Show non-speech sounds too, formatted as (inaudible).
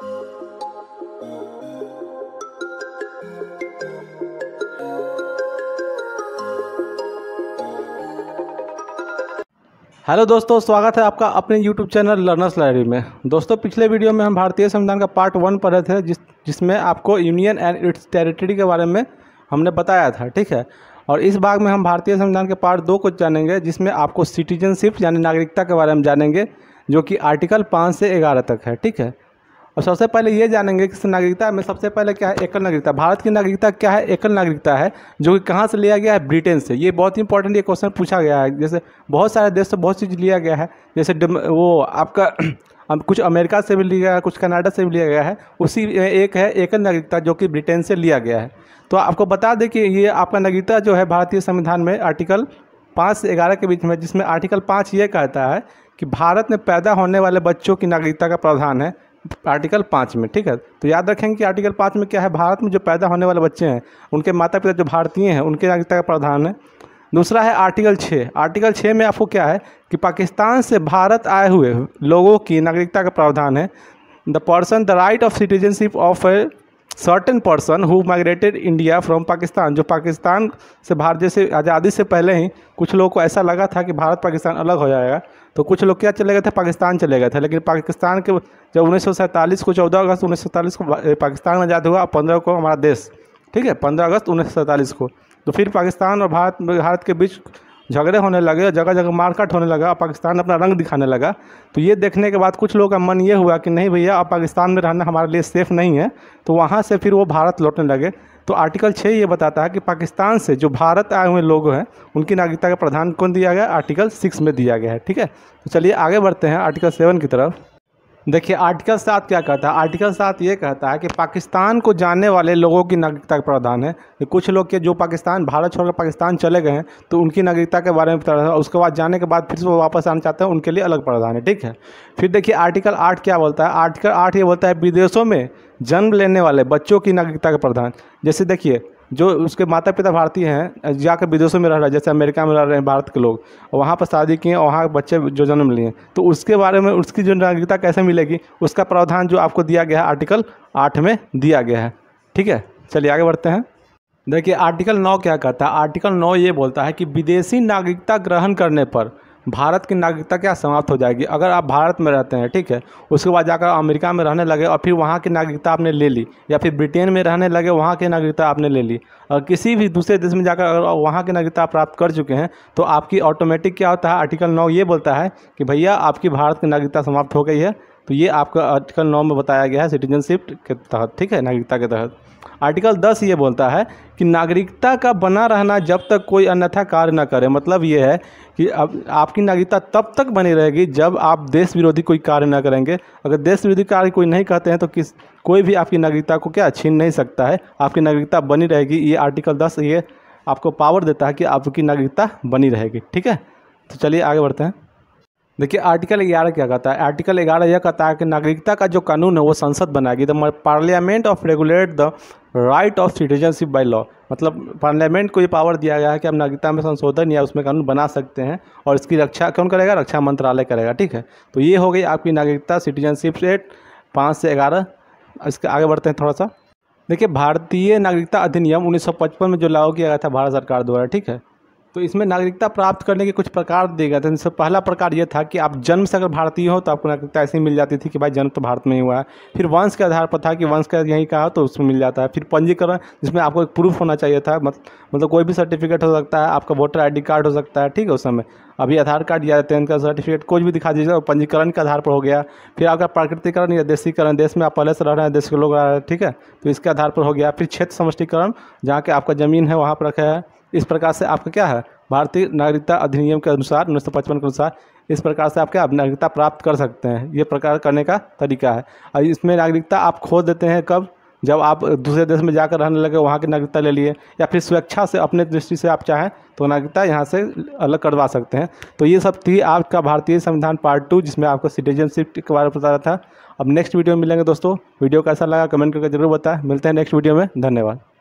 hello दोस्तों स्वागत है आपका अपने यूट्यूब चैनल लर्नर्स लाइब्रेरी में दोस्तों पिछले वीडियो में हम भारतीय संविधान का पार्ट वन पढ़े थे जिस जिसमें आपको यूनियन एंड इट्स टेरिटरी के बारे में हमने बताया था ठीक है और इस भाग में हम भारतीय संविधान के पार्ट दो को जानेंगे जिसमें आपको सिटीजनशिप यानी नागरिकता के बारे में जानेंगे जो कि आर्टिकल पाँच से ग्यारह तक है ठीक है और सबसे पहले ये जानेंगे कि नागरिकता में सबसे पहले क्या है एकल नागरिकता भारत की नागरिकता क्या है एकल नागरिकता है जो कि कहाँ से लिया गया है ब्रिटेन से ये बहुत इंपॉर्टेंट ये क्वेश्चन पूछा गया है जैसे बहुत सारे देश से बहुत चीज़ लिया गया है जैसे वो आपका (clears throat) अब कुछ अमेरिका से भी लिया गया है कुछ कनाडा से भी लिया गया है उसी एक है एकल नागरिकता जो कि ब्रिटेन से लिया गया है तो आपको बता दें कि ये आपका नागरिकता जो है भारतीय संविधान में आर्टिकल पाँच से ग्यारह के बीच में जिसमें आर्टिकल पाँच ये कहता है कि भारत में पैदा होने वाले बच्चों की नागरिकता का प्रावधान है आर्टिकल पाँच में ठीक है तो याद रखेंगे कि आर्टिकल पाँच में क्या है भारत में जो पैदा होने वाले बच्चे हैं उनके माता पिता जो भारतीय हैं उनके नागरिकता का प्रावधान है दूसरा है आर्टिकल छः आर्टिकल छः में आपको क्या है कि पाकिस्तान से भारत आए हुए लोगों की नागरिकता का प्रावधान है the person the right of citizenship of a certain person who migrated India from Pakistan जो पाकिस्तान से भारत जैसे आज़ादी से पहले ही कुछ लोगों को ऐसा लगा था कि भारत पाकिस्तान अलग हो जाएगा तो कुछ लोग क्या चले गए थे पाकिस्तान चले गए थे लेकिन पाकिस्तान के जब उन्नीस को चौदह अगस्त उन्नीस को पाकिस्तान आज़ाद हुआ और पंद्रह को हमारा देश ठीक है पंद्रह अगस्त उन्नीस को तो फिर पाकिस्तान और भारत भारत के बीच झगड़े होने लगे जगह जगह मारकाट होने लगा पाकिस्तान अपना रंग दिखाने लगा तो ये देखने के बाद कुछ लोगों का मन ये हुआ कि नहीं भैया अब पाकिस्तान में रहना हमारे लिए सेफ़ नहीं है तो वहाँ से फिर वो भारत लौटने लगे तो आर्टिकल छः ये बताता है कि पाकिस्तान से जो भारत आए हुए लोग हैं उनकी नागरिकता का प्रधान कौन दिया गया आर्टिकल सिक्स में दिया गया है ठीक है तो चलिए आगे बढ़ते हैं आर्टिकल सेवन की तरफ देखिए आर्टिकल सात क्या कहता है आर्टिकल सात ये कहता है कि पाकिस्तान को जानने वाले लोगों की नागरिकता का प्रावधान है कुछ लोग के जो पाकिस्तान भारत छोड़कर पाकिस्तान चले गए हैं तो उनकी नागरिकता के बारे में पता है उसके बाद जाने के बाद फिर से वो वापस आना चाहते हैं उनके लिए अलग प्रावधान है ठीक है फिर देखिए आर्टिकल आठ क्या बोलता है आर्टिकल आठ ये बोलता है विदेशों में जन्म लेने वाले बच्चों की नागरिकता का प्रावधान जैसे देखिए जो उसके माता पिता भारतीय हैं जाकर विदेशों में रह रहे हैं जैसे अमेरिका में रह रहे हैं भारत के लोग वहाँ पर शादी किए वहाँ के बच्चे जो जन्म लिए तो उसके बारे में उसकी जो नागरिकता कैसे मिलेगी उसका प्रावधान जो आपको दिया गया है आर्टिकल आठ में दिया गया है ठीक है चलिए आगे बढ़ते हैं देखिए आर्टिकल नौ क्या कहता है आर्टिकल नौ ये बोलता है कि विदेशी नागरिकता ग्रहण करने पर भारत की नागरिकता क्या समाप्त हो जाएगी अगर आप भारत में रहते हैं ठीक है उसके बाद जाकर अमेरिका में रहने लगे और फिर वहाँ की नागरिकता आपने ले ली या फिर ब्रिटेन में रहने लगे वहाँ की नागरिकता आपने ले ली और किसी भी दूसरे देश में जाकर अगर वहाँ की नागरिकता प्राप्त कर चुके हैं तो आपकी ऑटोमेटिक क्या होता है आर्टिकल नौ ये बोलता है कि भैया आपकी भारत की नागरिकता समाप्त हो गई है तो ये आपका आर्टिकल नौ में बताया गया है सिटीजनशिप के तहत ठीक है नागरिकता के तहत आर्टिकल दस ये बोलता है कि नागरिकता का बना रहना जब तक कोई अन्यथा कार्य न करे मतलब ये है कि अब आपकी नागरिकता तब तक बनी रहेगी जब आप देश विरोधी कोई कार्य ना करेंगे अगर देश विरोधी कार्य कोई नहीं कहते हैं तो किस कोई भी आपकी नागरिकता को क्या छीन नहीं सकता है आपकी नागरिकता बनी रहेगी ये आर्टिकल दस ये आपको पावर देता है कि आपकी नागरिकता बनी रहेगी ठीक है तो चलिए आगे बढ़ते हैं देखिए आर्टिकल ग्यारह क्या कहता है आर्टिकल ग्यारह यह कहता है कि नागरिकता का जो कानून है वो संसद बनाएगी the parliament of regulate the right of citizenship by law मतलब पार्लियामेंट को ये पावर दिया गया है कि हम नागरिकता में संशोधन या उसमें कानून बना सकते हैं और इसकी रक्षा कौन करेगा रक्षा मंत्रालय करेगा ठीक है तो ये हो गई आपकी नागरिकता सिटीजनशिप एक्ट पाँच से ग्यारह इसके आगे बढ़ते हैं थोड़ा सा देखिए भारतीय नागरिकता अधिनियम 1955 में जो लागू किया गया था भारत सरकार द्वारा ठीक है तो इसमें नागरिकता प्राप्त करने के कुछ प्रकार दिए गए थे जैसे पहला प्रकार ये था कि आप जन्म से अगर भारतीय हो तो आपको नागरिकता ऐसे ही मिल जाती थी कि भाई जन्म तो भारत में ही हुआ है फिर वंश के आधार पर था कि वंश का यहीं का हो तो उसमें मिल जाता है फिर पंजीकरण जिसमें आपको एक प्रूफ होना चाहिए था मतलब कोई भी सर्टिफिकेट हो सकता है आपका वोटर आई कार्ड हो सकता है ठीक है उस समय अभी आधार कार्ड या टेंथ का सर्टिफिकेट कुछ भी दिखा दीजिएगा तो पंजीकरण के आधार पर हो गया फिर आपका प्राकृतिकरण या देशीकरण देश में आप पहले से रह रहे हैं देश के लोग रह रहे हैं ठीक है तो इसके आधार पर हो गया फिर क्षेत्र समष्टिकरण जहाँ के आपका ज़मीन है वहाँ पर रखा है इस प्रकार से आपका क्या है भारतीय नागरिकता अधिनियम के अनुसार उन्नीस के अनुसार इस प्रकार से आप क्या नागरिकता प्राप्त कर सकते हैं ये प्रकार करने का तरीका है और इसमें नागरिकता आप खो देते हैं कब जब आप दूसरे देश में जाकर रहने लगे वहाँ की नागरिकता ले लिए या फिर स्वेच्छा से अपने दृष्टि से आप चाहें तो नागरिकता यहाँ से अलग करवा सकते हैं तो ये सब थी आपका भारतीय संविधान पार्ट टू जिसमें आपको सिटीजनशिप के बारे में बता रहा था अब नेक्स्ट वीडियो में मिलेंगे दोस्तों वीडियो कैसा लगा कमेंट करके जरूर बताएं मिलते हैं नेक्स्ट वीडियो में धन्यवाद